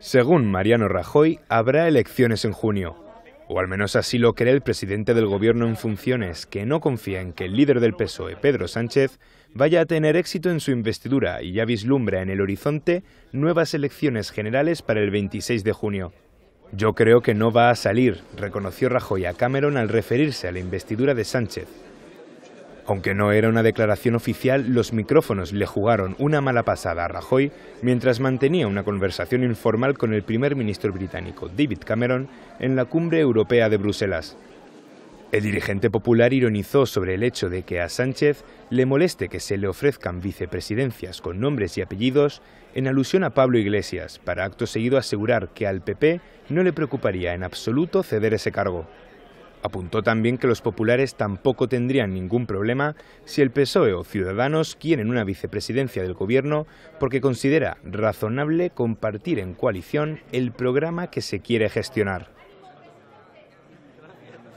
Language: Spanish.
Según Mariano Rajoy, habrá elecciones en junio. O al menos así lo cree el presidente del gobierno en funciones, que no confía en que el líder del PSOE, Pedro Sánchez, vaya a tener éxito en su investidura y ya vislumbra en el horizonte nuevas elecciones generales para el 26 de junio. Yo creo que no va a salir, reconoció Rajoy a Cameron al referirse a la investidura de Sánchez, aunque no era una declaración oficial, los micrófonos le jugaron una mala pasada a Rajoy mientras mantenía una conversación informal con el primer ministro británico David Cameron en la cumbre europea de Bruselas. El dirigente popular ironizó sobre el hecho de que a Sánchez le moleste que se le ofrezcan vicepresidencias con nombres y apellidos en alusión a Pablo Iglesias, para acto seguido asegurar que al PP no le preocuparía en absoluto ceder ese cargo. Apuntó también que los populares tampoco tendrían ningún problema si el PSOE o Ciudadanos quieren una vicepresidencia del gobierno porque considera razonable compartir en coalición el programa que se quiere gestionar.